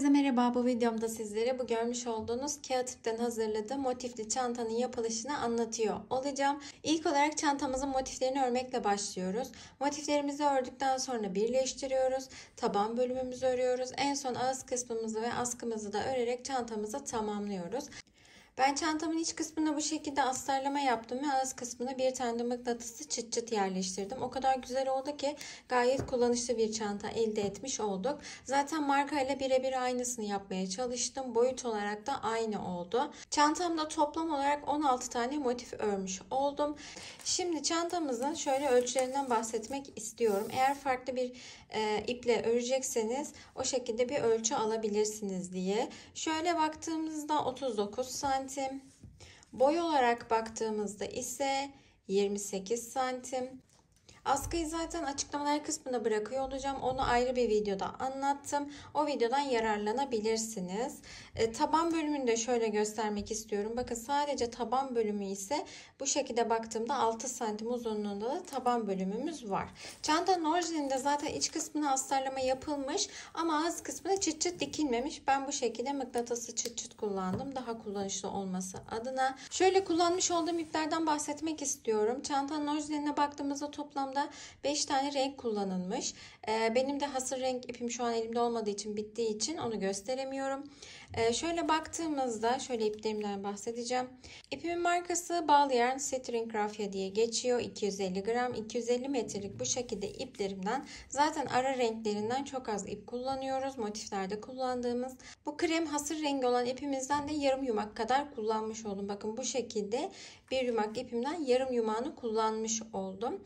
Herkese merhaba. Bu videomda sizlere bu görmüş olduğunuz kağıt ipten hazırladığım motifli çantanın yapılışını anlatıyor olacağım. İlk olarak çantamızın motiflerini örmekle başlıyoruz. Motiflerimizi ördükten sonra birleştiriyoruz. Taban bölümümüzü örüyoruz. En son ağız kısmımızı ve askımızı da örerek çantamızı tamamlıyoruz. Ben çantamın iç kısmına bu şekilde astarlama yaptım ve ağız kısmına bir tane de mıknatısı çıt çıt yerleştirdim. O kadar güzel oldu ki gayet kullanışlı bir çanta elde etmiş olduk. Zaten marka ile birebir aynısını yapmaya çalıştım. Boyut olarak da aynı oldu. Çantamda toplam olarak 16 tane motif örmüş oldum. Şimdi çantamızın şöyle ölçülerinden bahsetmek istiyorum. Eğer farklı bir e, iple örecekseniz o şekilde bir ölçü alabilirsiniz diye. Şöyle baktığımızda 39 santim santim. Boy olarak baktığımızda ise 28 santim. Askıyı zaten açıklamalar kısmında bırakıyor olacağım. Onu ayrı bir videoda anlattım. O videodan yararlanabilirsiniz. E, taban bölümünü de şöyle göstermek istiyorum. Bakın sadece taban bölümü ise bu şekilde baktığımda 6 santim uzunluğunda da taban bölümümüz var. Çantanın orijininde zaten iç kısmına astarlama yapılmış ama ağız kısmına çıt çıt dikilmemiş. Ben bu şekilde mıknatası çıt çıt kullandım. Daha kullanışlı olması adına. Şöyle kullanmış olduğum iplerden bahsetmek istiyorum. Çantanın orijinaline baktığımızda toplam Toplamda 5 tane renk kullanılmış. Ee, benim de hasır renk ipim şu an elimde olmadığı için bittiği için onu gösteremiyorum. Ee, şöyle baktığımızda şöyle iplerimden bahsedeceğim. İpimin markası Bal Yarn Setting diye geçiyor. 250 gram 250 metrelik bu şekilde iplerimden zaten ara renklerinden çok az ip kullanıyoruz. Motiflerde kullandığımız bu krem hasır rengi olan ipimizden de yarım yumak kadar kullanmış oldum. Bakın bu şekilde bir yumak ipimden yarım yumağını kullanmış oldum.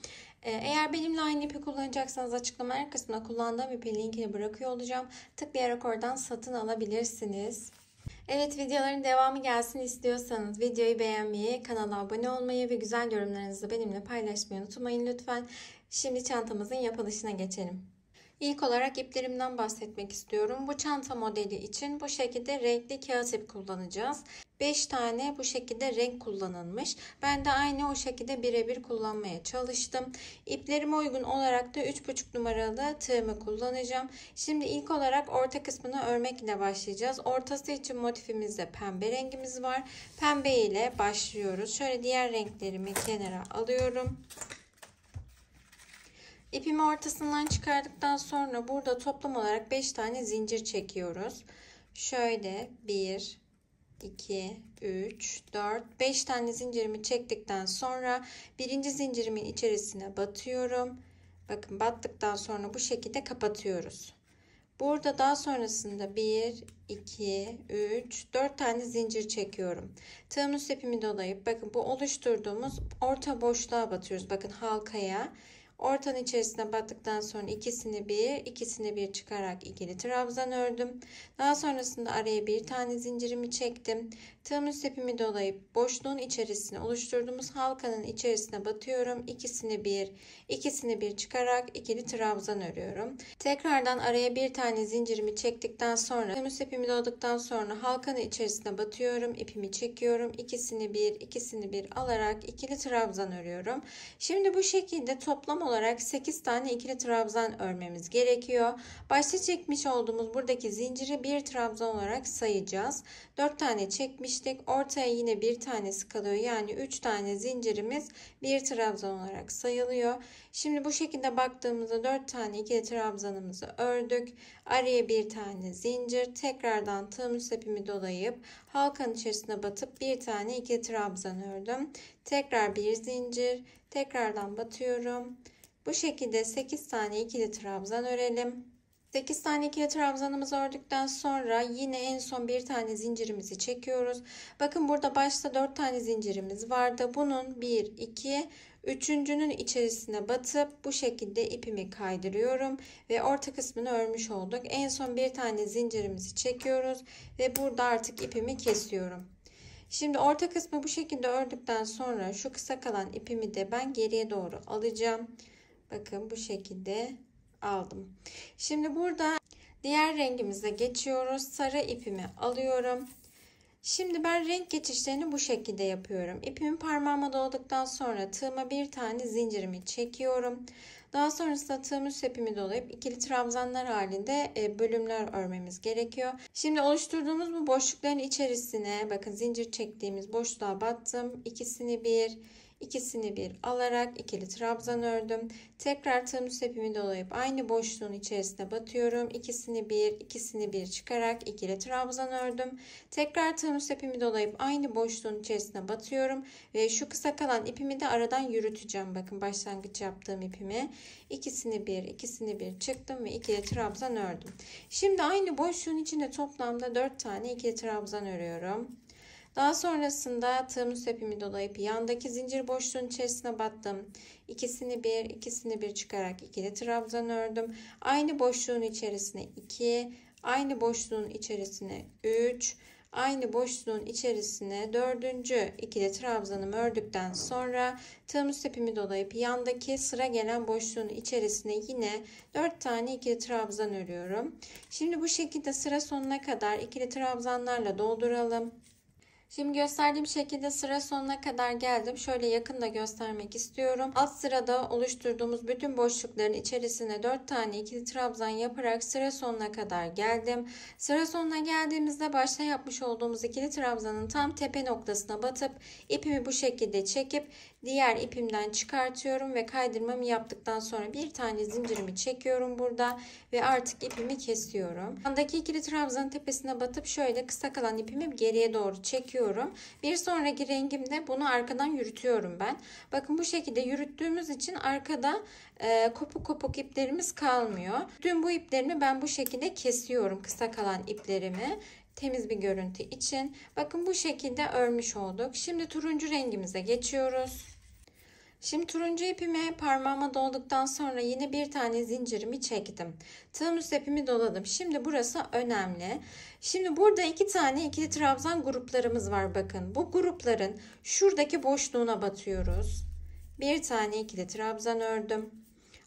Ee, eğer benimle aynı ipi kullanacaksanız açıklama kısmına kullandığım ipi linkini bırakıyor olacağım. Tıklayarak oradan satın alabilirsiniz. Evet videoların devamı gelsin istiyorsanız videoyu beğenmeyi, kanala abone olmayı ve güzel yorumlarınızı benimle paylaşmayı unutmayın lütfen. Şimdi çantamızın yapılışına geçelim. İlk olarak iplerimden bahsetmek istiyorum. Bu çanta modeli için bu şekilde renkli kağıt ip kullanacağız. 5 tane bu şekilde renk kullanılmış. Ben de aynı o şekilde birebir kullanmaya çalıştım. İplerime uygun olarak da 3,5 numaralı tığımı kullanacağım. Şimdi ilk olarak orta kısmını örmek ile başlayacağız. Ortası için motifimizde pembe rengimiz var. Pembe ile başlıyoruz. Şöyle diğer renklerimi kenara alıyorum. İpimi ortasından çıkardıktan sonra burada toplam olarak 5 tane zincir çekiyoruz. Şöyle 1 2 3 4 5 tane zincirimi çektikten sonra birinci zincirimin içerisine batıyorum. Bakın battıktan sonra bu şekilde kapatıyoruz. Burada daha sonrasında 1, 2, 3, 4 tane zincir çekiyorum. Tığımız ipimi dolayıp bakın bu oluşturduğumuz orta boşluğa batıyoruz. Bakın halkaya Ortanın içerisine battıktan sonra ikisini bir, ikisini bir çıkarak ikili trabzan ördüm. Daha sonrasında araya bir tane zincirimi çektim. Tığımüz ipimi dolayıp boşluğun içerisine oluşturduğumuz halkanın içerisine batıyorum. İkisini bir, ikisini bir çıkarak ikili trabzan örüyorum. Tekrardan araya bir tane zincirimi çektikten sonra tığımüz ipimi doladıktan sonra halkanın içerisine batıyorum. ipimi çekiyorum. İkisini bir, ikisini bir alarak ikili trabzan örüyorum. Şimdi bu şekilde toplam olarak 8 tane ikili trabzan örmemiz gerekiyor. Başta çekmiş olduğumuz buradaki zinciri bir trabzan olarak sayacağız. 4 tane çekmiş geçtik. Ortaya yine bir tanesi kalıyor. Yani 3 tane zincirimiz bir trabzan olarak sayılıyor. Şimdi bu şekilde baktığımızda 4 tane ikili trabzanımızı ördük. Araya bir tane zincir. Tekrardan tığımız ipimi dolayıp halkanın içerisine batıp bir tane ikili trabzan ördüm. Tekrar bir zincir. Tekrardan batıyorum. Bu şekilde 8 tane ikili trabzan örelim. 8 tane ikili trabzanımız ördükten sonra yine en son bir tane zincirimizi çekiyoruz. Bakın burada başta 4 tane zincirimiz vardı. Bunun 1, 2, Üçüncünün içerisine batıp bu şekilde ipimi kaydırıyorum ve orta kısmını örmüş olduk. En son bir tane zincirimizi çekiyoruz ve burada artık ipimi kesiyorum. Şimdi orta kısmı bu şekilde ördükten sonra şu kısa kalan ipimi de ben geriye doğru alacağım. Bakın bu şekilde aldım. Şimdi burada diğer rengimize geçiyoruz. Sarı ipimi alıyorum. Şimdi ben renk geçişlerini bu şekilde yapıyorum. İpimi parmağıma doladıktan sonra tığıma bir tane zincirimi çekiyorum. Daha sonrasında tığım üst ipimi dolayıp ikili trabzanlar halinde e, bölümler örmemiz gerekiyor. Şimdi oluşturduğumuz bu boşlukların içerisine bakın zincir çektiğimiz boşluğa battım. İkisini bir, ikisini bir alarak ikili trabzan ördüm. Tekrar tığımız ipimi dolayıp aynı boşluğun içerisine batıyorum. İkisini bir, ikisini bir çıkarak ikili trabzan ördüm. Tekrar tığımız ipimi dolayıp aynı boşluğun içerisine batıyorum ve şu kısa kalan ipimi de aradan yürüteceğim. Bakın başlangıç yaptığım ipimi. İkisini bir, ikisini bir çıktım ve ikili trabzan ördüm. Şimdi aynı boşluğun içinde toplamda 4 tane ikili trabzan örüyorum. Daha sonrasında tığımı söpümü dolayıp yandaki zincir boşluğun içerisine battım. İkisini bir, ikisini bir çıkarak ikili trabzan ördüm. Aynı boşluğun içerisine 2, aynı boşluğun içerisine 3, aynı boşluğun içerisine dördüncü ikili trabzanımı ördükten sonra tığım üst ipimi dolayıp yandaki sıra gelen boşluğun içerisine yine dört tane ikili trabzan örüyorum. Şimdi bu şekilde sıra sonuna kadar ikili trabzanlarla dolduralım. Şimdi gösterdiğim şekilde sıra sonuna kadar geldim. Şöyle yakında göstermek istiyorum. Alt sırada oluşturduğumuz bütün boşlukların içerisine 4 tane ikili trabzan yaparak sıra sonuna kadar geldim. Sıra sonuna geldiğimizde başta yapmış olduğumuz ikili trabzanın tam tepe noktasına batıp ipimi bu şekilde çekip diğer ipimden çıkartıyorum ve kaydırmamı yaptıktan sonra bir tane zincirimi çekiyorum burada ve artık ipimi kesiyorum. Yandaki ikili trabzanın tepesine batıp şöyle kısa kalan ipimi geriye doğru çekiyorum. Bir sonraki rengimde bunu arkadan yürütüyorum ben. Bakın bu şekilde yürüttüğümüz için arkada e, kopuk kopuk iplerimiz kalmıyor. Dün bu iplerimi ben bu şekilde kesiyorum kısa kalan iplerimi temiz bir görüntü için. Bakın bu şekilde örmüş olduk. Şimdi turuncu rengimize geçiyoruz. Şimdi turuncu ipimi parmağıma dolduktan sonra yine bir tane zincirimi çektim. Tığım üst ipimi doladım. Şimdi burası önemli. Şimdi burada iki tane ikili trabzan gruplarımız var bakın. Bu grupların şuradaki boşluğuna batıyoruz. Bir tane ikili trabzan ördüm.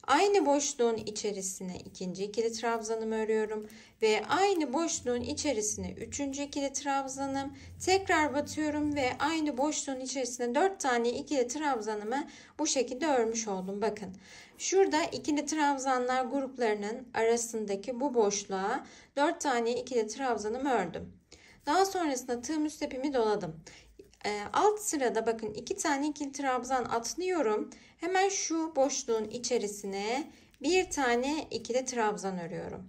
Aynı boşluğun içerisine ikinci ikili trabzanımı örüyorum ve aynı boşluğun içerisine üçüncü ikili trabzanım. Tekrar batıyorum ve aynı boşluğun içerisine dört tane ikili trabzanımı bu şekilde örmüş oldum. Bakın şurada ikili trabzanlar gruplarının arasındaki bu boşluğa dört tane ikili trabzanımı ördüm. Daha sonrasında tığ müstepimi doladım. Ee, alt sırada bakın iki tane ikili trabzan atlıyorum. Hemen şu boşluğun içerisine bir tane ikili trabzan örüyorum.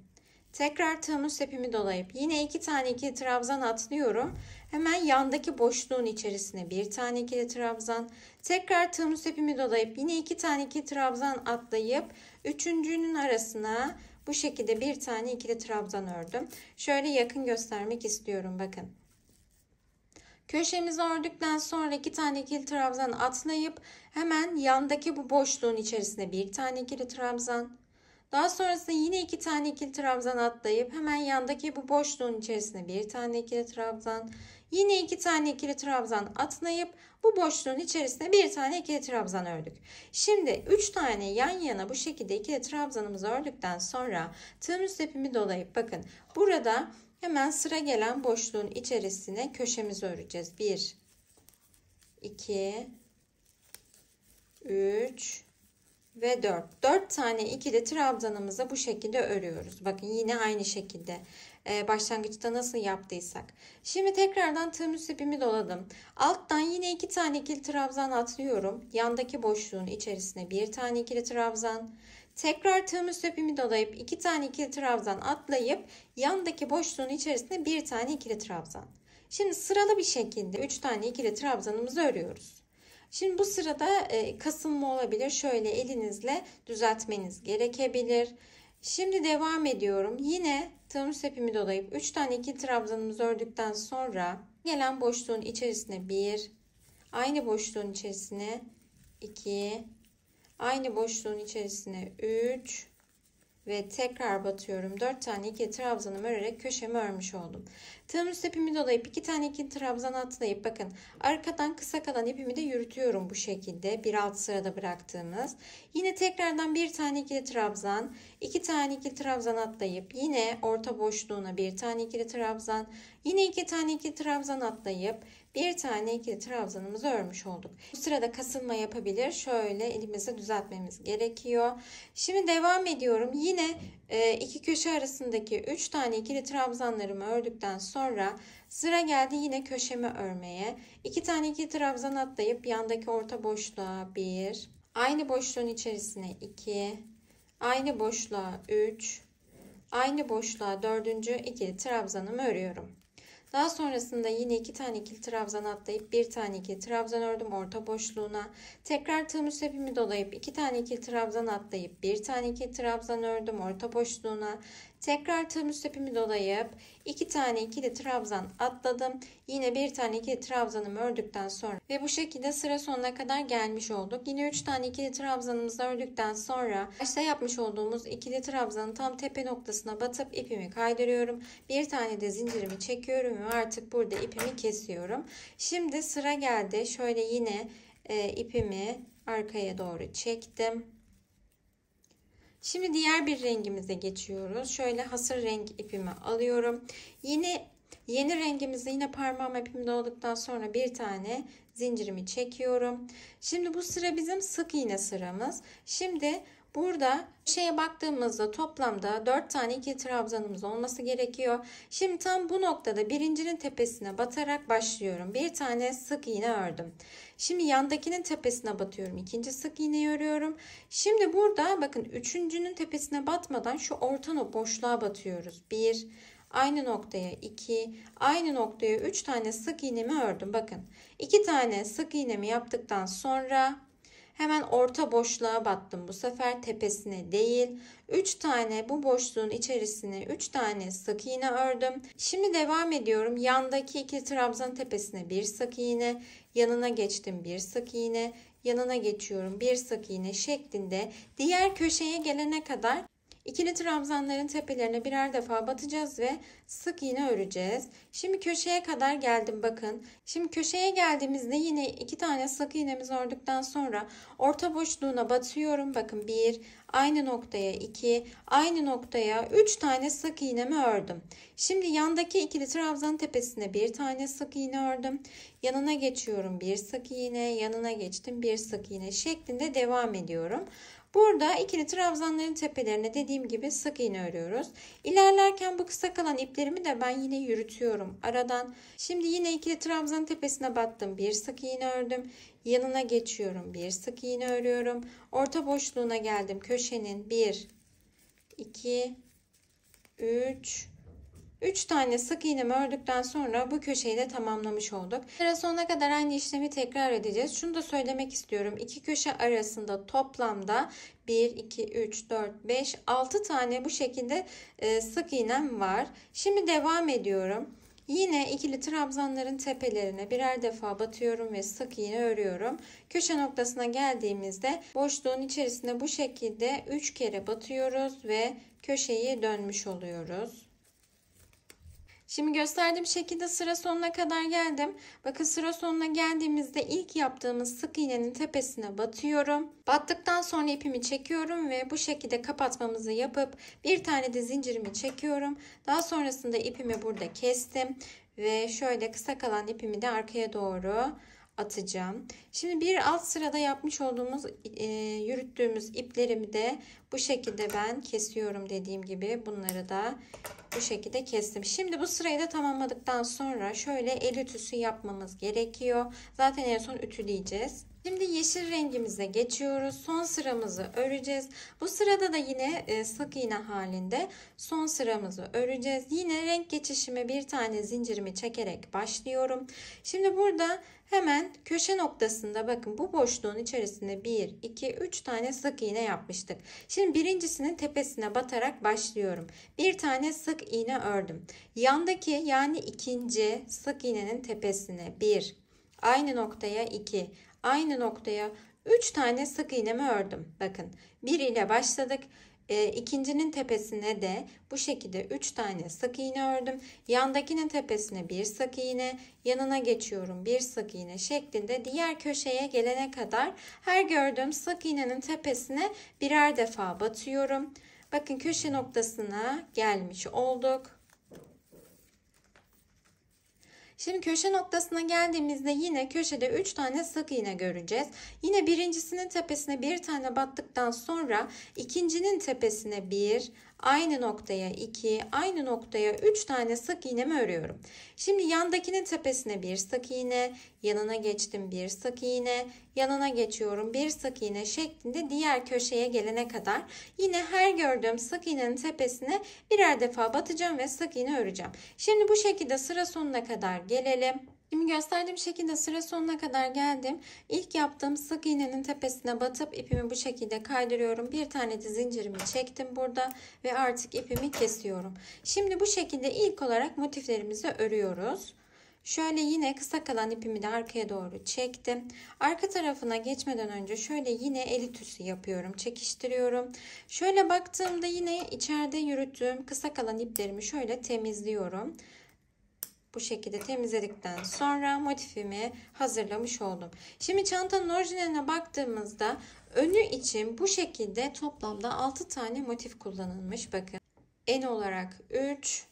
Tekrar tığımız ipimi dolayıp yine iki tane ikili trabzan atlıyorum. Hemen yandaki boşluğun içerisine bir tane ikili trabzan. Tekrar tığımız ipimi dolayıp yine iki tane ikili trabzan atlayıp üçüncünün arasına bu şekilde bir tane ikili trabzan ördüm. Şöyle yakın göstermek istiyorum bakın. Köşemizi ördükten sonra iki tane ikili trabzan atlayıp hemen yandaki bu boşluğun içerisine bir tane ikili trabzan. Daha sonrasında yine iki tane ikili trabzan atlayıp hemen yandaki bu boşluğun içerisine bir tane ikili trabzan. Yine iki tane ikili trabzan atlayıp bu boşluğun içerisine bir tane ikili trabzan ördük. Şimdi üç tane yan yana bu şekilde ikili trabzanımızı ördükten sonra tığımız ipimi dolayıp bakın burada Hemen sıra gelen boşluğun içerisine köşemizi öreceğiz. 1 2 3 ve 4. 4 tane ikili trabzanımızı bu şekilde örüyoruz. Bakın yine aynı şekilde ee, başlangıçta nasıl yaptıysak. Şimdi tekrardan tığımız ipimi doladım. Alttan yine iki tane ikili trabzan atlıyorum. Yandaki boşluğun içerisine bir tane ikili trabzan. Tekrar tığımız üst öpümü dolayıp iki tane ikili trabzan atlayıp yandaki boşluğun içerisine bir tane ikili trabzan. Şimdi sıralı bir şekilde 3 tane ikili trabzanımızı örüyoruz. Şimdi bu sırada e, kasılma olabilir. Şöyle elinizle düzeltmeniz gerekebilir. Şimdi devam ediyorum. Yine tığım üst öpümü dolayıp 3 tane iki trabzanımızı ördükten sonra gelen boşluğun içerisine 1, aynı boşluğun içerisine 2 Aynı boşluğun içerisine 3 ve tekrar batıyorum. 4 tane iki trabzanımı örerek köşemi örmüş oldum. Tığım üst ipimi dolayıp 2 tane iki trabzan atlayıp bakın arkadan kısa kalan ipimi de yürütüyorum bu şekilde. Bir alt sırada bıraktığımız. Yine tekrardan 1 tane iki trabzan, 2 tane iki trabzan atlayıp yine orta boşluğuna 1 tane iki trabzan, yine 2 tane iki trabzan atlayıp bir tane ikili trabzanımızı örmüş olduk. Bu sırada kasılma yapabilir. Şöyle elimizi düzeltmemiz gerekiyor. Şimdi devam ediyorum. Yine e, iki köşe arasındaki üç tane ikili trabzanlarımı ördükten sonra sıra geldi yine köşemi örmeye. İki tane ikili trabzan atlayıp yandaki orta boşluğa bir, aynı boşluğun içerisine iki, aynı boşluğa üç, aynı boşluğa dördüncü ikili trabzanımı örüyorum. Daha sonrasında yine iki tane kil trabzan atlayıp bir tane kil trabzan ördüm orta boşluğuna. Tekrar tığ müsebimi dolayıp iki tane kil trabzan atlayıp bir tane kil trabzan ördüm orta boşluğuna. Tekrar tığ müsebimi dolayıp iki tane ikili trabzan atladım. Yine bir tane ikili trabzanımı ördükten sonra ve bu şekilde sıra sonuna kadar gelmiş olduk. Yine üç tane ikili trabzanımızı ördükten sonra başta yapmış olduğumuz ikili trabzanın tam tepe noktasına batıp ipimi kaydırıyorum. Bir tane de zincirimi çekiyorum istemiyor. Artık burada ipimi kesiyorum. Şimdi sıra geldi. Şöyle yine e, ipimi arkaya doğru çektim. Şimdi diğer bir rengimize geçiyoruz. Şöyle hasır renk ipimi alıyorum. Yine yeni rengimizi yine parmağım ipimde olduktan sonra bir tane zincirimi çekiyorum. Şimdi bu sıra bizim sık iğne sıramız. Şimdi Burada şeye baktığımızda toplamda 4 tane iki trabzanımız olması gerekiyor. Şimdi tam bu noktada birincinin tepesine batarak başlıyorum. Bir tane sık iğne ördüm. Şimdi yandakinin tepesine batıyorum. İkinci sık iğne örüyorum. Şimdi burada bakın üçüncünün tepesine batmadan şu orta boşluğa batıyoruz. 1 aynı noktaya 2, aynı noktaya 3 tane sık iğnemi ördüm. Bakın 2 tane sık iğnemi yaptıktan sonra Hemen orta boşluğa battım bu sefer tepesine değil. 3 tane bu boşluğun içerisine 3 tane sık iğne ördüm. Şimdi devam ediyorum. Yandaki iki trabzan tepesine bir sık iğne, yanına geçtim bir sık iğne, yanına geçiyorum bir sık iğne şeklinde diğer köşeye gelene kadar İkili trabzanların tepelerine birer defa batacağız ve sık iğne öreceğiz. Şimdi köşeye kadar geldim bakın. Şimdi köşeye geldiğimizde yine iki tane sık iğnemizi ördükten sonra orta boşluğuna batıyorum. Bakın bir, aynı noktaya iki aynı noktaya üç tane sık iğnemi ördüm. Şimdi yandaki ikili trabzan tepesine bir tane sık iğne ördüm. Yanına geçiyorum bir sık iğne, yanına geçtim bir sık iğne şeklinde devam ediyorum. Burada ikili trabzanların tepelerine dediğim gibi sık iğne örüyoruz. İlerlerken bu kısa kalan iplerimi de ben yine yürütüyorum aradan. Şimdi yine ikili trabzan tepesine battım. Bir sık iğne ördüm. Yanına geçiyorum. Bir sık iğne örüyorum. Orta boşluğuna geldim. Köşenin 1 2 3 3 tane sık iğnemi ördükten sonra bu köşeyi de tamamlamış olduk. Sıra sonuna kadar aynı işlemi tekrar edeceğiz. Şunu da söylemek istiyorum. İki köşe arasında toplamda 1, 2, 3, 4, 5, 6 tane bu şekilde e, sık iğnem var. Şimdi devam ediyorum. Yine ikili trabzanların tepelerine birer defa batıyorum ve sık iğne örüyorum. Köşe noktasına geldiğimizde boşluğun içerisine bu şekilde 3 kere batıyoruz ve köşeyi dönmüş oluyoruz. Şimdi gösterdiğim şekilde sıra sonuna kadar geldim. Bakın sıra sonuna geldiğimizde ilk yaptığımız sık iğnenin tepesine batıyorum. Battıktan sonra ipimi çekiyorum ve bu şekilde kapatmamızı yapıp bir tane de zincirimi çekiyorum. Daha sonrasında ipimi burada kestim ve şöyle kısa kalan ipimi de arkaya doğru atacağım. Şimdi bir alt sırada yapmış olduğumuz e, yürüttüğümüz iplerimi de bu şekilde ben kesiyorum dediğim gibi bunları da bu şekilde kestim. Şimdi bu sırayı da tamamladıktan sonra şöyle el ütüsü yapmamız gerekiyor. Zaten en son ütüleyeceğiz. Şimdi yeşil rengimize geçiyoruz. Son sıramızı öreceğiz. Bu sırada da yine e, sık iğne halinde son sıramızı öreceğiz. Yine renk geçişime bir tane zincirimi çekerek başlıyorum. Şimdi burada hemen köşe noktasında bakın bu boşluğun içerisinde 1, 2, 3 tane sık iğne yapmıştık. Şimdi birincisinin tepesine batarak başlıyorum. Bir tane sık iğne ördüm. Yandaki yani ikinci sık iğnenin tepesine 1, aynı noktaya 2, aynı noktaya 3 tane sık iğnemi ördüm. Bakın 1 ile başladık. E, ikincinin tepesine de bu şekilde 3 tane sık iğne ördüm. Yandakinin tepesine bir sık iğne, yanına geçiyorum bir sık iğne şeklinde diğer köşeye gelene kadar her gördüğüm sık iğnenin tepesine birer defa batıyorum. Bakın köşe noktasına gelmiş olduk. Şimdi köşe noktasına geldiğimizde yine köşede 3 tane sık iğne göreceğiz. Yine birincisinin tepesine bir tane battıktan sonra ikincinin tepesine 1 Aynı noktaya 2, aynı noktaya 3 tane sık iğnemi örüyorum. Şimdi yandakinin tepesine bir sık iğne, yanına geçtim bir sık iğne, yanına geçiyorum bir sık iğne şeklinde diğer köşeye gelene kadar yine her gördüğüm sık iğnenin tepesine birer defa batacağım ve sık iğne öreceğim. Şimdi bu şekilde sıra sonuna kadar gelelim. Şimdi gösterdiğim şekilde sıra sonuna kadar geldim. İlk yaptığım sık iğnenin tepesine batıp ipimi bu şekilde kaydırıyorum. Bir tane de zincirimi çektim burada ve artık ipimi kesiyorum. Şimdi bu şekilde ilk olarak motiflerimizi örüyoruz. Şöyle yine kısa kalan ipimi de arkaya doğru çektim. Arka tarafına geçmeden önce şöyle yine elitüsü yapıyorum. Çekiştiriyorum. Şöyle baktığımda yine içeride yürüttüğüm kısa kalan iplerimi şöyle temizliyorum. Bu şekilde temizledikten sonra motifimi hazırlamış oldum. Şimdi çantanın orijinaline baktığımızda önü için bu şekilde toplamda 6 tane motif kullanılmış. Bakın en olarak 3,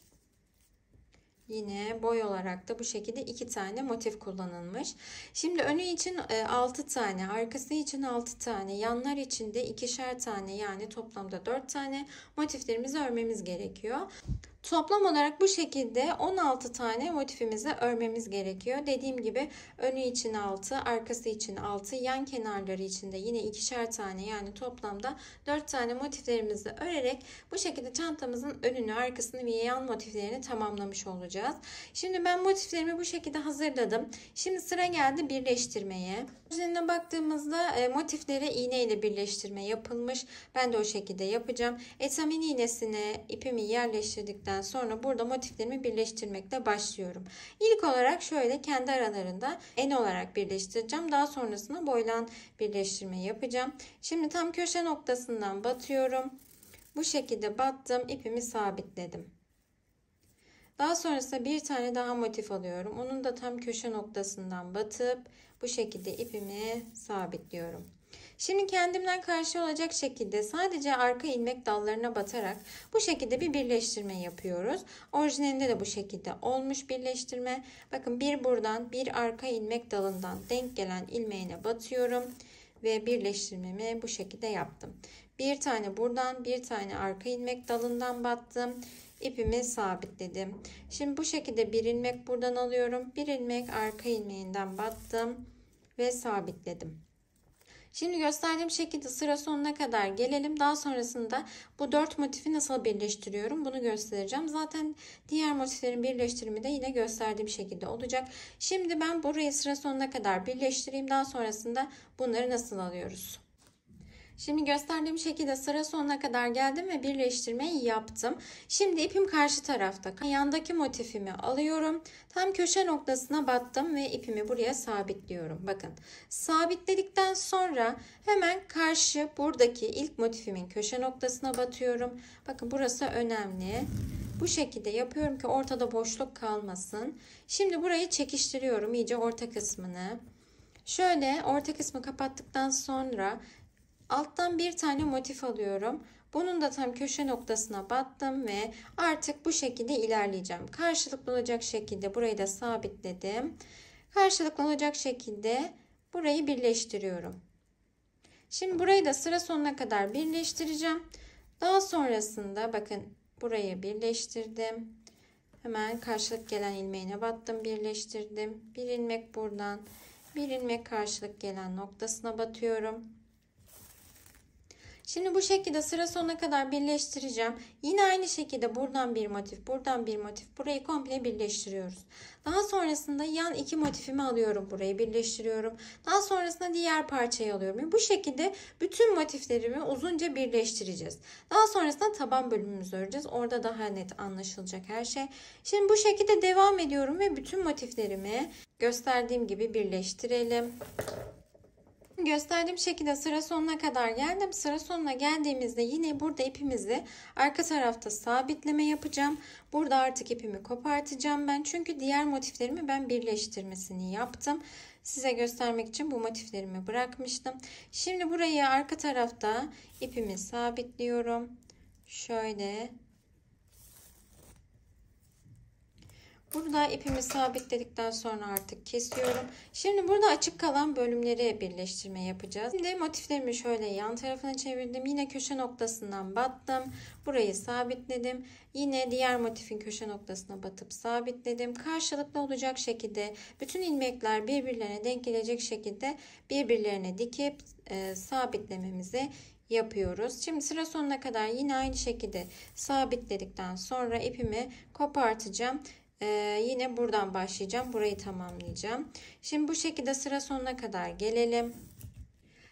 Yine boy olarak da bu şekilde iki tane motif kullanılmış. Şimdi önü için 6 e, tane, arkası için 6 tane, yanlar için de ikişer tane yani toplamda 4 tane motiflerimizi örmemiz gerekiyor. Toplam olarak bu şekilde 16 tane motifimizi örmemiz gerekiyor. Dediğim gibi önü için 6, arkası için 6, yan kenarları için de yine ikişer tane yani toplamda 4 tane motiflerimizi örerek bu şekilde çantamızın önünü, arkasını ve yan motiflerini tamamlamış olacağız. Şimdi ben motiflerimi bu şekilde hazırladım. Şimdi sıra geldi birleştirmeye. Üzerine baktığımızda e, motiflere iğne ile birleştirme yapılmış. Ben de o şekilde yapacağım. Etamin iğnesine ipimi yerleştirdikten geçtikten sonra burada motiflerimi birleştirmekle başlıyorum. İlk olarak şöyle kendi aralarında en olarak birleştireceğim. Daha sonrasında boylan birleştirme yapacağım. Şimdi tam köşe noktasından batıyorum. Bu şekilde battım. ipimi sabitledim. Daha sonrasında bir tane daha motif alıyorum. Onun da tam köşe noktasından batıp bu şekilde ipimi sabitliyorum. Şimdi kendimden karşı olacak şekilde sadece arka ilmek dallarına batarak bu şekilde bir birleştirme yapıyoruz. Orijinalinde de bu şekilde olmuş birleştirme. Bakın bir buradan bir arka ilmek dalından denk gelen ilmeğine batıyorum ve birleştirmemi bu şekilde yaptım. Bir tane buradan bir tane arka ilmek dalından battım. İpimi sabitledim. Şimdi bu şekilde bir ilmek buradan alıyorum. Bir ilmek arka ilmeğinden battım ve sabitledim. Şimdi gösterdiğim şekilde sıra sonuna kadar gelelim. Daha sonrasında bu dört motifi nasıl birleştiriyorum bunu göstereceğim. Zaten diğer motiflerin birleştirimi de yine gösterdiğim şekilde olacak. Şimdi ben burayı sıra sonuna kadar birleştireyim. Daha sonrasında bunları nasıl alıyoruz? Şimdi gösterdiğim şekilde sıra sonuna kadar geldim ve birleştirmeyi yaptım. Şimdi ipim karşı tarafta. Yandaki motifimi alıyorum. Tam köşe noktasına battım ve ipimi buraya sabitliyorum. Bakın sabitledikten sonra hemen karşı buradaki ilk motifimin köşe noktasına batıyorum. Bakın burası önemli. Bu şekilde yapıyorum ki ortada boşluk kalmasın. Şimdi burayı çekiştiriyorum iyice orta kısmını. Şöyle orta kısmı kapattıktan sonra Alttan bir tane motif alıyorum. Bunun da tam köşe noktasına battım ve artık bu şekilde ilerleyeceğim. Karşılık bulacak şekilde burayı da sabitledim. Karşılık bulacak şekilde burayı birleştiriyorum. Şimdi burayı da sıra sonuna kadar birleştireceğim. Daha sonrasında bakın burayı birleştirdim. Hemen karşılık gelen ilmeğine battım, birleştirdim. Bir ilmek buradan, bir ilmek karşılık gelen noktasına batıyorum. Şimdi bu şekilde sıra sonuna kadar birleştireceğim. Yine aynı şekilde buradan bir motif, buradan bir motif. Burayı komple birleştiriyoruz. Daha sonrasında yan iki motifimi alıyorum. Burayı birleştiriyorum. Daha sonrasında diğer parçayı alıyorum. Bu şekilde bütün motiflerimi uzunca birleştireceğiz. Daha sonrasında taban bölümümüzü öreceğiz. Orada daha net anlaşılacak her şey. Şimdi bu şekilde devam ediyorum ve bütün motiflerimi gösterdiğim gibi birleştirelim. Gösterdiğim şekilde sıra sonuna kadar geldim. Sıra sonuna geldiğimizde yine burada ipimizi arka tarafta sabitleme yapacağım. Burada artık ipimi kopartacağım ben. Çünkü diğer motiflerimi ben birleştirmesini yaptım. Size göstermek için bu motiflerimi bırakmıştım. Şimdi burayı arka tarafta ipimi sabitliyorum. Şöyle Burada ipimi sabitledikten sonra artık kesiyorum. Şimdi burada açık kalan bölümleri birleştirme yapacağız. Şimdi motiflerimi şöyle yan tarafına çevirdim. Yine köşe noktasından battım. Burayı sabitledim. Yine diğer motifin köşe noktasına batıp sabitledim. Karşılıklı olacak şekilde bütün ilmekler birbirlerine denk gelecek şekilde birbirlerine dikip e, sabitlememizi yapıyoruz. Şimdi sıra sonuna kadar yine aynı şekilde sabitledikten sonra ipimi kopartacağım. Ee, yine buradan başlayacağım. Burayı tamamlayacağım. Şimdi bu şekilde sıra sonuna kadar gelelim.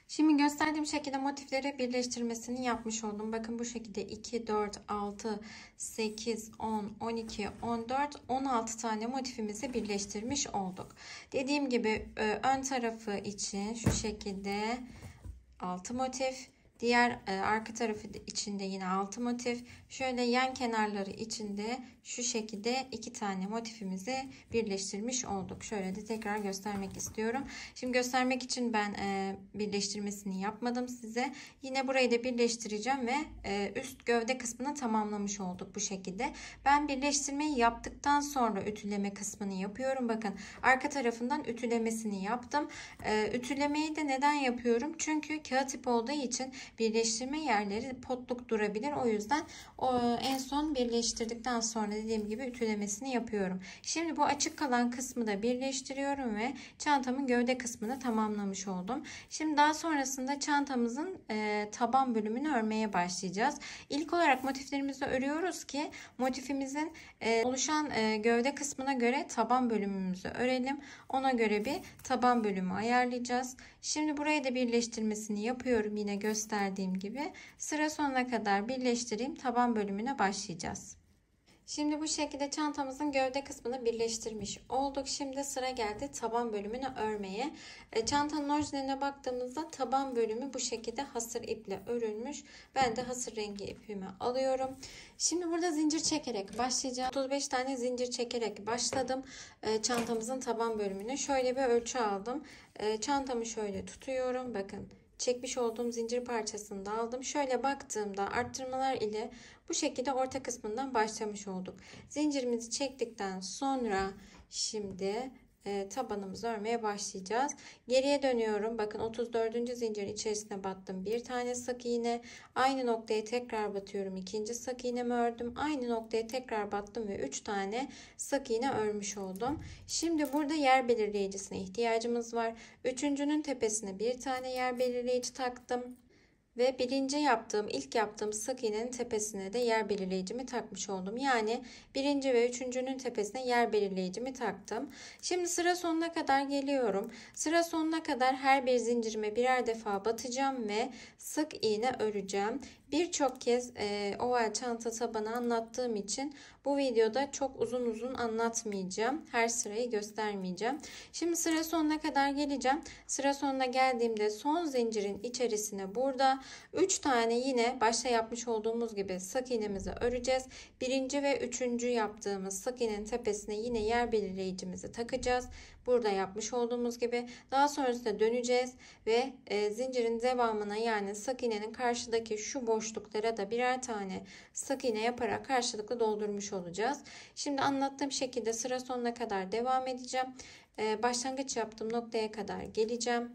Şimdi gösterdiğim şekilde motifleri birleştirmesini yapmış oldum. Bakın bu şekilde 2, 4, 6, 8, 10, 12, 14, 16 tane motifimizi birleştirmiş olduk. Dediğim gibi e, ön tarafı için şu şekilde 6 motif. Diğer e, arka tarafı içinde yine 6 motif. Şöyle yan kenarları içinde şu şekilde iki tane motifimizi birleştirmiş olduk. Şöyle de tekrar göstermek istiyorum. Şimdi göstermek için ben e, birleştirmesini yapmadım size. Yine burayı da birleştireceğim ve e, üst gövde kısmını tamamlamış olduk bu şekilde. Ben birleştirmeyi yaptıktan sonra ütüleme kısmını yapıyorum. Bakın arka tarafından ütülemesini yaptım. E, ütülemeyi de neden yapıyorum? Çünkü kağıt ip olduğu için birleştirme yerleri potluk durabilir. O yüzden en son birleştirdikten sonra dediğim gibi ütülemesini yapıyorum. Şimdi bu açık kalan kısmı da birleştiriyorum ve çantamın gövde kısmını tamamlamış oldum. Şimdi daha sonrasında çantamızın e, taban bölümünü örmeye başlayacağız. İlk olarak motiflerimizi örüyoruz ki motifimizin e, oluşan e, gövde kısmına göre taban bölümümüzü örelim. Ona göre bir taban bölümü ayarlayacağız. Şimdi burayı da birleştirmesini yapıyorum yine gösterdiğim gibi. Sıra sonuna kadar birleştireyim taban bölümüne başlayacağız. Şimdi bu şekilde çantamızın gövde kısmını birleştirmiş olduk. Şimdi sıra geldi taban bölümünü örmeye. E, çantanın orijinaline baktığımızda taban bölümü bu şekilde hasır iple örülmüş. Ben de hasır rengi ipimi alıyorum. Şimdi burada zincir çekerek başlayacağım. 35 tane zincir çekerek başladım. E, çantamızın taban bölümünü şöyle bir ölçü aldım. E, çantamı şöyle tutuyorum. Bakın çekmiş olduğum zincir parçasını da aldım. Şöyle baktığımda arttırmalar ile bu şekilde orta kısmından başlamış olduk. Zincirimizi çektikten sonra şimdi e, tabanımızı örmeye başlayacağız. Geriye dönüyorum. Bakın 34. zincirin içerisine battım. Bir tane sık iğne. Aynı noktaya tekrar batıyorum. İkinci sık iğnemi ördüm. Aynı noktaya tekrar battım ve 3 tane sık iğne örmüş oldum. Şimdi burada yer belirleyicisine ihtiyacımız var. Üçüncünün tepesine bir tane yer belirleyici taktım ve birinci yaptığım ilk yaptığım sık iğnenin tepesine de yer belirleyicimi takmış oldum. Yani birinci ve üçüncünün tepesine yer belirleyicimi taktım. Şimdi sıra sonuna kadar geliyorum. Sıra sonuna kadar her bir zincirime birer defa batacağım ve sık iğne öreceğim. Birçok kez e, oval çanta tabanı anlattığım için bu videoda çok uzun uzun anlatmayacağım. Her sırayı göstermeyeceğim. Şimdi sıra sonuna kadar geleceğim. Sıra sonuna geldiğimde son zincirin içerisine burada 3 tane yine başta yapmış olduğumuz gibi sık iğnemizi öreceğiz. Birinci ve üçüncü yaptığımız sık iğnenin tepesine yine yer belirleyicimizi takacağız. Burada yapmış olduğumuz gibi. Daha sonrasında döneceğiz ve e, zincirin devamına yani sık iğnenin karşıdaki şu boşluklara da birer tane sık iğne yaparak karşılıklı doldurmuş olacağız. Şimdi anlattığım şekilde sıra sonuna kadar devam edeceğim. E, başlangıç yaptığım noktaya kadar geleceğim.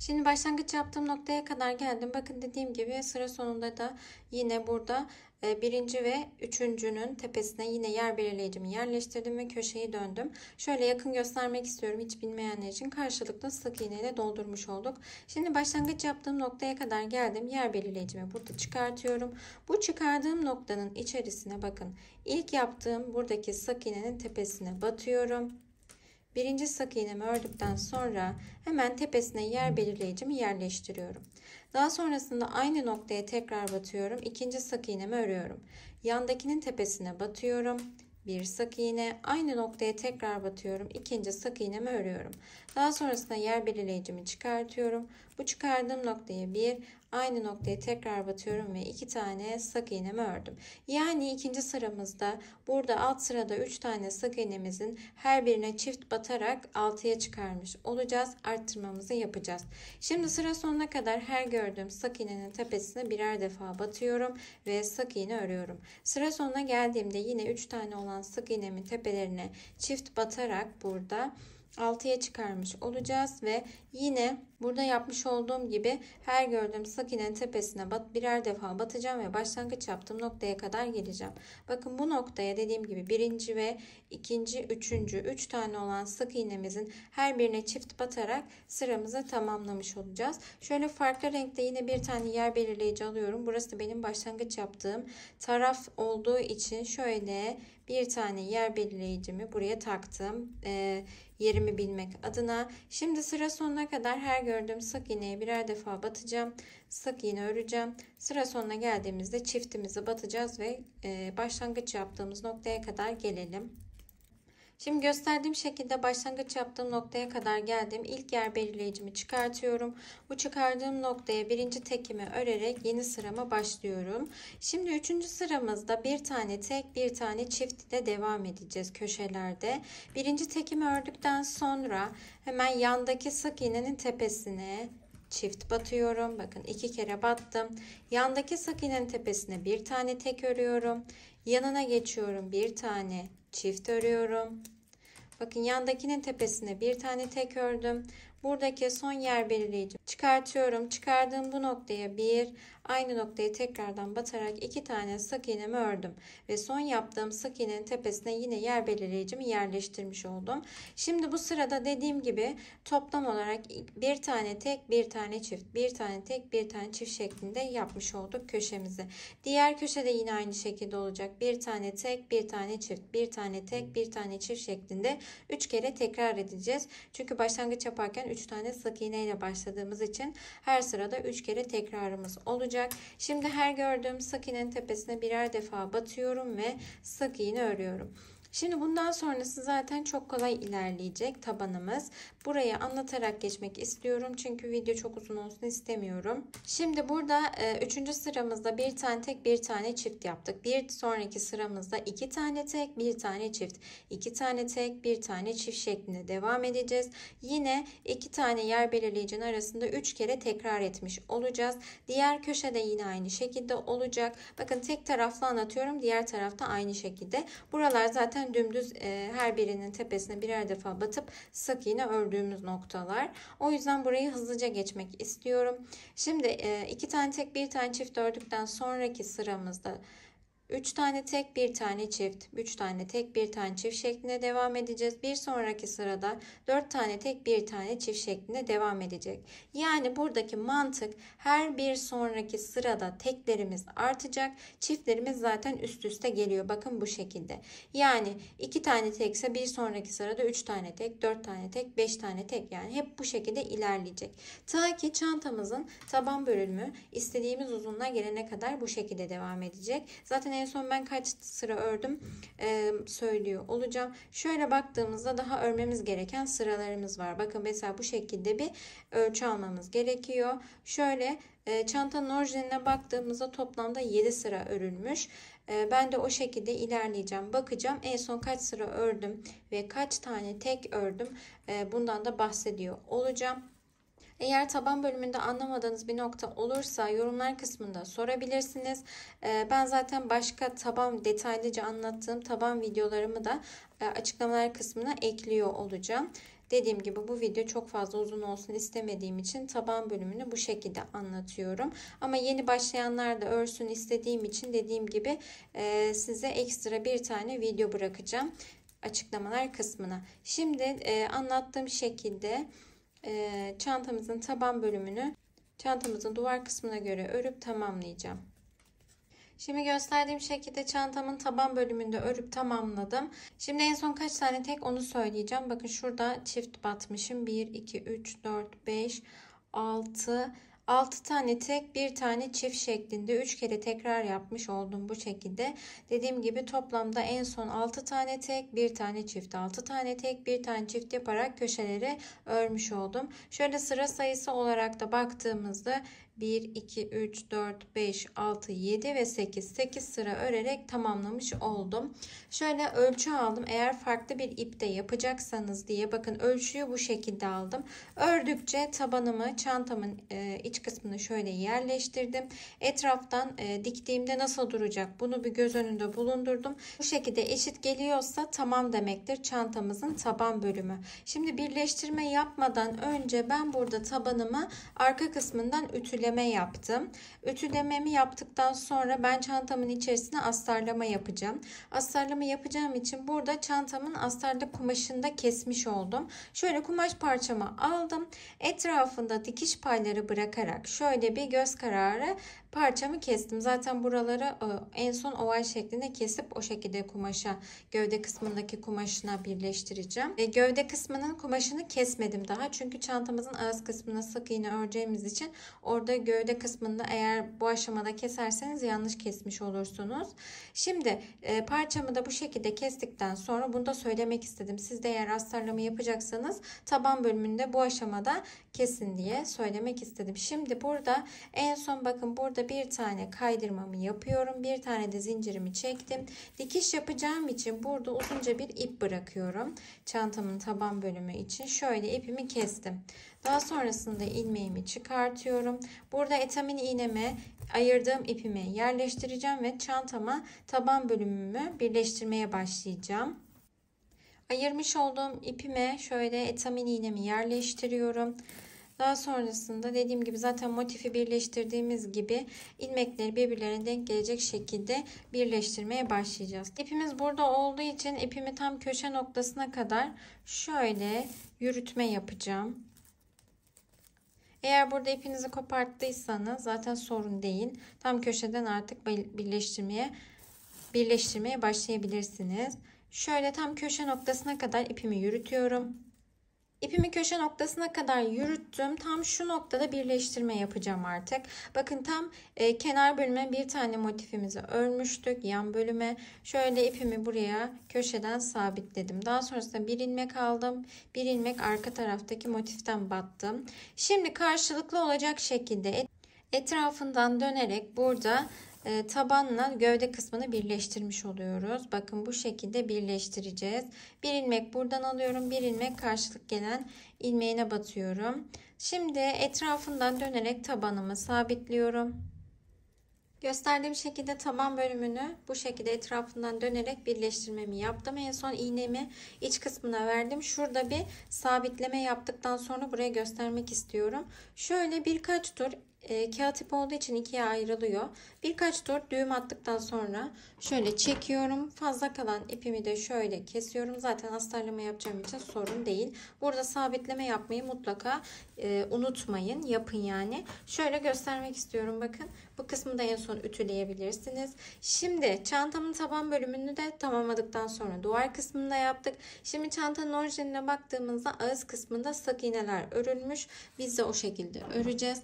Şimdi başlangıç yaptığım noktaya kadar geldim. Bakın dediğim gibi sıra sonunda da yine burada ee, birinci ve üçüncünün tepesine yine yer belirleyicimi yerleştirdim ve köşeyi döndüm. Şöyle yakın göstermek istiyorum hiç bilmeyenler için. Karşılıklı sık iğneyle doldurmuş olduk. Şimdi başlangıç yaptığım noktaya kadar geldim. Yer belirleyicimi burada çıkartıyorum. Bu çıkardığım noktanın içerisine bakın. İlk yaptığım buradaki sık iğnenin tepesine batıyorum. Birinci sık iğnemi ördükten sonra hemen tepesine yer belirleyicimi yerleştiriyorum. Daha sonrasında aynı noktaya tekrar batıyorum. İkinci sık iğnemi örüyorum. Yandakinin tepesine batıyorum. Bir sık iğne aynı noktaya tekrar batıyorum. İkinci sık iğnemi örüyorum. Daha sonrasında yer belirleyicimi çıkartıyorum. Bu çıkardığım noktaya bir aynı noktaya tekrar batıyorum ve iki tane sık iğnemi ördüm. Yani ikinci sıramızda burada alt sırada üç tane sık iğnemizin her birine çift batarak altıya çıkarmış olacağız. Arttırmamızı yapacağız. Şimdi sıra sonuna kadar her gördüğüm sık iğnenin tepesine birer defa batıyorum ve sık iğne örüyorum. Sıra sonuna geldiğimde yine üç tane olan sık iğnemin tepelerine çift batarak burada 6'ya çıkarmış olacağız ve yine Burada yapmış olduğum gibi her gördüğüm sık iğnenin tepesine bat, birer defa batacağım ve başlangıç yaptığım noktaya kadar geleceğim. Bakın bu noktaya dediğim gibi birinci ve ikinci, üçüncü, üç tane olan sık iğnemizin her birine çift batarak sıramızı tamamlamış olacağız. Şöyle farklı renkte yine bir tane yer belirleyici alıyorum. Burası da benim başlangıç yaptığım taraf olduğu için şöyle bir tane yer belirleyicimi buraya taktım. E, yerimi bilmek adına. Şimdi sıra sonuna kadar her gördüğüm sık iğneye birer defa batacağım. Sık iğne öreceğim. Sıra sonuna geldiğimizde çiftimizi batacağız ve e, başlangıç yaptığımız noktaya kadar gelelim. Şimdi gösterdiğim şekilde başlangıç yaptığım noktaya kadar geldim. İlk yer belirleyicimi çıkartıyorum. Bu çıkardığım noktaya birinci tekimi örerek yeni sırama başlıyorum. Şimdi üçüncü sıramızda bir tane tek bir tane çift de devam edeceğiz köşelerde. Birinci tekimi ördükten sonra hemen yandaki sık iğnenin tepesine çift batıyorum. Bakın iki kere battım. Yandaki sık iğnenin tepesine bir tane tek örüyorum. Yanına geçiyorum bir tane çift örüyorum. Bakın yandakinin tepesine bir tane tek ördüm. Buradaki son yer belirleyici çıkartıyorum. Çıkardığım bu noktaya bir Aynı noktayı tekrardan batarak iki tane sık iğnemi ördüm. Ve son yaptığım sık iğnenin tepesine yine yer belirleyicimi yerleştirmiş oldum. Şimdi bu sırada dediğim gibi toplam olarak bir tane tek bir tane çift bir tane tek bir tane çift şeklinde yapmış olduk köşemizi. Diğer köşede yine aynı şekilde olacak. Bir tane tek bir tane çift bir tane tek bir tane çift şeklinde 3 kere tekrar edeceğiz. Çünkü başlangıç yaparken 3 tane sık iğneyle başladığımız için her sırada 3 kere tekrarımız olacak olacak. Şimdi her gördüğüm sakinin tepesine birer defa batıyorum ve sak örüyorum. Şimdi bundan sonrası zaten çok kolay ilerleyecek tabanımız. Burayı anlatarak geçmek istiyorum. Çünkü video çok uzun olsun istemiyorum. Şimdi burada 3. E, sıramızda bir tane tek bir tane çift yaptık. Bir sonraki sıramızda iki tane tek bir tane çift. iki tane tek bir tane çift şeklinde devam edeceğiz. Yine iki tane yer belirleyicinin arasında 3 kere tekrar etmiş olacağız. Diğer köşede yine aynı şekilde olacak. Bakın tek taraflı anlatıyorum. Diğer tarafta aynı şekilde. Buralar zaten dümdüz e, her birinin tepesine birer defa batıp sık iğne ördüm gördüğümüz noktalar. O yüzden burayı hızlıca geçmek istiyorum. Şimdi e, iki tane tek bir tane çift ördükten sonraki sıramızda 3 tane tek bir tane çift 3 tane tek bir tane çift şeklinde devam edeceğiz. Bir sonraki sırada 4 tane tek bir tane çift şeklinde devam edecek. Yani buradaki mantık her bir sonraki sırada teklerimiz artacak. Çiftlerimiz zaten üst üste geliyor. Bakın bu şekilde. Yani 2 tane tekse bir sonraki sırada 3 tane tek, 4 tane tek, 5 tane tek yani hep bu şekilde ilerleyecek. Ta ki çantamızın taban bölümü istediğimiz uzunluğa gelene kadar bu şekilde devam edecek. Zaten en son ben kaç sıra ördüm e, söylüyor olacağım. Şöyle baktığımızda daha örmemiz gereken sıralarımız var. Bakın mesela bu şekilde bir ölçü almamız gerekiyor. Şöyle e, çantanın orijinaline baktığımızda toplamda 7 sıra örülmüş. E, ben de o şekilde ilerleyeceğim. Bakacağım en son kaç sıra ördüm ve kaç tane tek ördüm. E, bundan da bahsediyor olacağım. Eğer taban bölümünde anlamadığınız bir nokta olursa yorumlar kısmında sorabilirsiniz. Ee, ben zaten başka taban detaylıca anlattığım taban videolarımı da e, açıklamalar kısmına ekliyor olacağım. Dediğim gibi bu video çok fazla uzun olsun istemediğim için taban bölümünü bu şekilde anlatıyorum. Ama yeni başlayanlar da örsün istediğim için dediğim gibi e, size ekstra bir tane video bırakacağım açıklamalar kısmına. Şimdi e, anlattığım şekilde ee, çantamızın taban bölümünü çantamızın duvar kısmına göre örüp tamamlayacağım. Şimdi gösterdiğim şekilde çantamın taban bölümünde örüp tamamladım. Şimdi en son kaç tane tek onu söyleyeceğim. Bakın şurada çift batmışım. 1, 2, 3, 4, 5, 6, 6 tane tek bir tane çift şeklinde 3 kere tekrar yapmış oldum bu şekilde. Dediğim gibi toplamda en son 6 tane tek bir tane çift 6 tane tek bir tane çift yaparak köşeleri örmüş oldum. Şöyle sıra sayısı olarak da baktığımızda 1, 2, 3, 4, 5, 6, 7 ve 8. 8 sıra örerek tamamlamış oldum. Şöyle ölçü aldım. Eğer farklı bir ipte yapacaksanız diye bakın ölçüyü bu şekilde aldım. Ördükçe tabanımı çantamın e, iç kısmını şöyle yerleştirdim. Etraftan e, diktiğimde nasıl duracak bunu bir göz önünde bulundurdum. Bu şekilde eşit geliyorsa tamam demektir çantamızın taban bölümü. Şimdi birleştirme yapmadan önce ben burada tabanımı arka kısmından ütüle ütüleme yaptım. Ütülememi yaptıktan sonra ben çantamın içerisine astarlama yapacağım. Astarlama yapacağım için burada çantamın astarlı kumaşını da kesmiş oldum. Şöyle kumaş parçamı aldım. Etrafında dikiş payları bırakarak şöyle bir göz kararı Parçamı kestim. Zaten buraları e, en son oval şeklinde kesip o şekilde kumaşa gövde kısmındaki kumaşına birleştireceğim. Ve gövde kısmının kumaşını kesmedim daha. Çünkü çantamızın ağız kısmına sık iğne öreceğimiz için orada gövde kısmında eğer bu aşamada keserseniz yanlış kesmiş olursunuz. Şimdi e, parçamı da bu şekilde kestikten sonra bunu da söylemek istedim. Siz de eğer astarlama yapacaksanız taban bölümünde bu aşamada kesin diye söylemek istedim. Şimdi burada en son bakın burada Burada bir tane kaydırmamı yapıyorum. Bir tane de zincirimi çektim. Dikiş yapacağım için burada uzunca bir ip bırakıyorum. Çantamın taban bölümü için şöyle ipimi kestim. Daha sonrasında ilmeğimi çıkartıyorum. Burada etamin iğneme ayırdığım ipimi yerleştireceğim ve çantama taban bölümümü birleştirmeye başlayacağım. Ayırmış olduğum ipime şöyle etamin iğnemi yerleştiriyorum. Daha sonrasında dediğim gibi zaten motifi birleştirdiğimiz gibi ilmekleri birbirlerine denk gelecek şekilde birleştirmeye başlayacağız. İpimiz burada olduğu için ipimi tam köşe noktasına kadar şöyle yürütme yapacağım. Eğer burada ipinizi koparttıysanız zaten sorun değil. Tam köşeden artık birleştirmeye birleştirmeye başlayabilirsiniz. Şöyle tam köşe noktasına kadar ipimi yürütüyorum. İpimi köşe noktasına kadar yürüttüm. Tam şu noktada birleştirme yapacağım artık. Bakın tam e, kenar bölüme bir tane motifimizi örmüştük. Yan bölüme şöyle ipimi buraya köşeden sabitledim. Daha sonrasında bir ilmek aldım. Bir ilmek arka taraftaki motiften battım. Şimdi karşılıklı olacak şekilde etrafından dönerek burada ee, tabanla gövde kısmını birleştirmiş oluyoruz. Bakın bu şekilde birleştireceğiz. Bir ilmek buradan alıyorum. Bir ilmek karşılık gelen ilmeğine batıyorum. Şimdi etrafından dönerek tabanımı sabitliyorum. Gösterdiğim şekilde taban bölümünü bu şekilde etrafından dönerek birleştirmemi yaptım. En son iğnemi iç kısmına verdim. Şurada bir sabitleme yaptıktan sonra buraya göstermek istiyorum. Şöyle birkaç tur e, kağıt ip olduğu için ikiye ayrılıyor. Birkaç tur düğüm attıktan sonra şöyle çekiyorum. Fazla kalan ipimi de şöyle kesiyorum. Zaten astarlama yapacağım için sorun değil. Burada sabitleme yapmayı mutlaka e, unutmayın. Yapın yani. Şöyle göstermek istiyorum bakın. Bu kısmı da en son ütüleyebilirsiniz. Şimdi çantamın taban bölümünü de tamamladıktan sonra duvar kısmında yaptık. Şimdi çantanın orijinaline baktığımızda ağız kısmında sık iğneler örülmüş. Biz de o şekilde öreceğiz.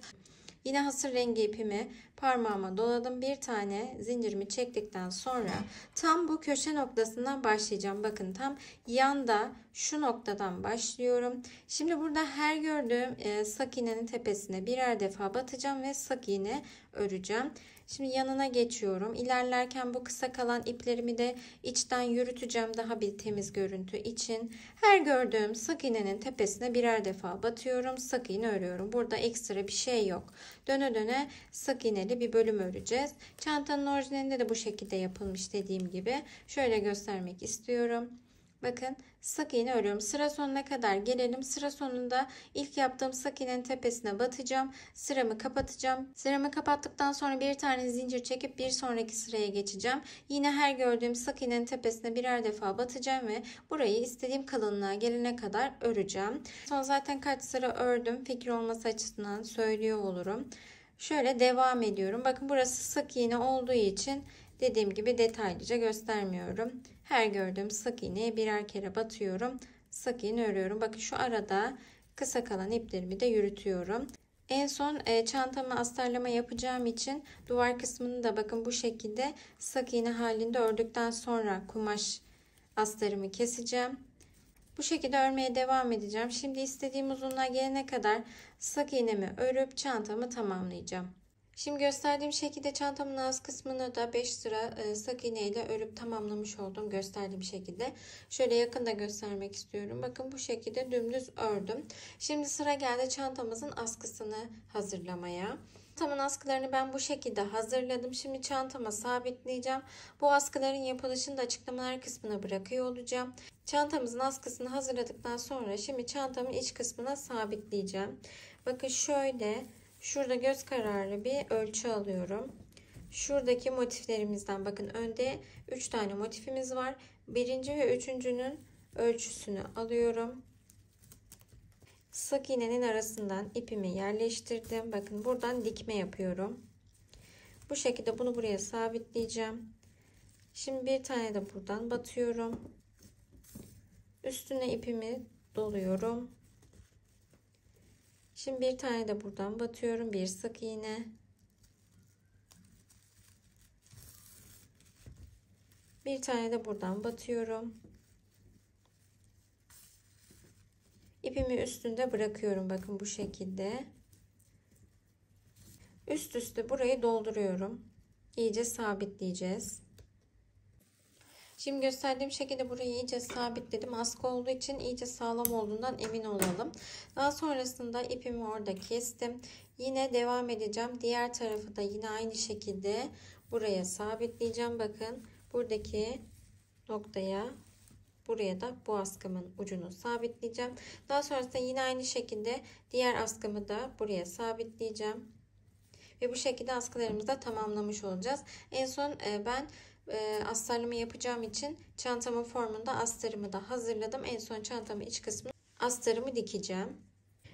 Yine hasır rengi ipimi parmağıma doladım. Bir tane zincirimi çektikten sonra tam bu köşe noktasından başlayacağım. Bakın tam yanda şu noktadan başlıyorum. Şimdi burada her gördüğüm e, sak iğnenin tepesine birer defa batacağım ve sak iğne öreceğim. Şimdi yanına geçiyorum. İlerlerken bu kısa kalan iplerimi de içten yürüteceğim daha bir temiz görüntü için. Her gördüğüm sık iğnenin tepesine birer defa batıyorum. Sık iğne örüyorum. Burada ekstra bir şey yok. Döne döne sık iğneli bir bölüm öreceğiz. Çantanın orijinalinde de bu şekilde yapılmış dediğim gibi. Şöyle göstermek istiyorum. Bakın sık iğne örüyorum. Sıra sonuna kadar gelelim. Sıra sonunda ilk yaptığım sık iğnenin tepesine batacağım. Sıramı kapatacağım. Sıramı kapattıktan sonra bir tane zincir çekip bir sonraki sıraya geçeceğim. Yine her gördüğüm sık iğnenin tepesine birer defa batacağım ve burayı istediğim kalınlığa gelene kadar öreceğim. Son zaten kaç sıra ördüm fikir olması açısından söylüyor olurum. Şöyle devam ediyorum. Bakın burası sık iğne olduğu için dediğim gibi detaylıca göstermiyorum. Her gördüğüm sık iğneye birer kere batıyorum. Sık iğne örüyorum. Bakın şu arada kısa kalan iplerimi de yürütüyorum. En son e, çantamı astarlama yapacağım için duvar kısmını da bakın bu şekilde sık iğne halinde ördükten sonra kumaş astarımı keseceğim. Bu şekilde örmeye devam edeceğim. Şimdi istediğim uzunluğa gelene kadar sık iğnemi örüp çantamı tamamlayacağım. Şimdi gösterdiğim şekilde çantamın az kısmını da 5 sıra e, sık iğne ile örüp tamamlamış oldum gösterdiğim şekilde. Şöyle yakında göstermek istiyorum. Bakın bu şekilde dümdüz ördüm. Şimdi sıra geldi çantamızın askısını hazırlamaya. Çantamın askılarını ben bu şekilde hazırladım. Şimdi çantama sabitleyeceğim. Bu askıların yapılışını da açıklamalar kısmına bırakıyor olacağım. Çantamızın askısını hazırladıktan sonra şimdi çantamın iç kısmına sabitleyeceğim. Bakın şöyle Şurada göz kararı bir ölçü alıyorum. Şuradaki motiflerimizden bakın önde 3 tane motifimiz var. Birinci ve üçüncünün ölçüsünü alıyorum. Sık iğnenin arasından ipimi yerleştirdim. Bakın buradan dikme yapıyorum. Bu şekilde bunu buraya sabitleyeceğim. Şimdi bir tane de buradan batıyorum. Üstüne ipimi doluyorum. Şimdi bir tane de buradan batıyorum. Bir sık iğne. Bir tane de buradan batıyorum. İpimi üstünde bırakıyorum. Bakın bu şekilde. Üst üste burayı dolduruyorum. İyice sabitleyeceğiz. Şimdi gösterdiğim şekilde burayı iyice sabitledim. Askı olduğu için iyice sağlam olduğundan emin olalım. Daha sonrasında ipimi orada kestim. Yine devam edeceğim. Diğer tarafı da yine aynı şekilde buraya sabitleyeceğim. Bakın buradaki noktaya Buraya da bu askımın ucunu sabitleyeceğim. Daha sonrasında yine aynı şekilde diğer askımı da buraya sabitleyeceğim. Ve bu şekilde askılarımızı da tamamlamış olacağız. En son e, ben e, ee, astarımı yapacağım için çantamın formunda astarımı da hazırladım. En son çantamın iç kısmına astarımı dikeceğim.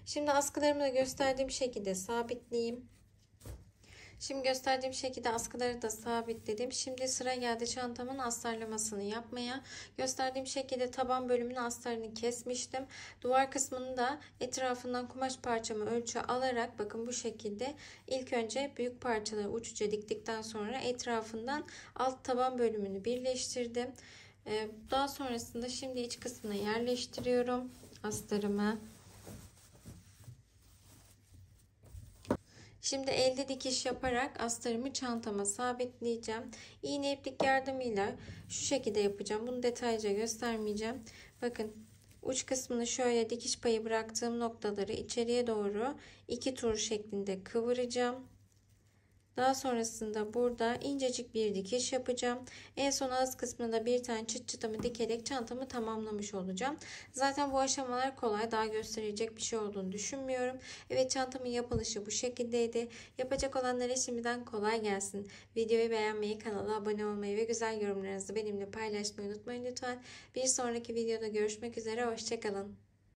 Şimdi askılarımı da gösterdiğim şekilde sabitleyeyim. Şimdi gösterdiğim şekilde askıları da sabitledim. Şimdi sıra geldi çantamın astarlamasını yapmaya. Gösterdiğim şekilde taban bölümünün astarını kesmiştim. Duvar kısmını da etrafından kumaş parçamı ölçü alarak bakın bu şekilde ilk önce büyük parçaları uçuca diktikten sonra etrafından alt taban bölümünü birleştirdim. Ee, daha sonrasında şimdi iç kısmına yerleştiriyorum astarımı. Şimdi elde dikiş yaparak astarımı çantama sabitleyeceğim. İğne iplik yardımıyla şu şekilde yapacağım. Bunu detaylıca göstermeyeceğim. Bakın uç kısmını şöyle dikiş payı bıraktığım noktaları içeriye doğru iki tur şeklinde kıvıracağım. Daha sonrasında burada incecik bir dikiş yapacağım. En son ağız kısmında bir tane çıt çıtamı dikerek çantamı tamamlamış olacağım. Zaten bu aşamalar kolay. Daha gösterecek bir şey olduğunu düşünmüyorum. Evet çantamın yapılışı bu şekildeydi. Yapacak olanlara şimdiden kolay gelsin. Videoyu beğenmeyi, kanala abone olmayı ve güzel yorumlarınızı benimle paylaşmayı unutmayın lütfen. Bir sonraki videoda görüşmek üzere. Hoşçakalın.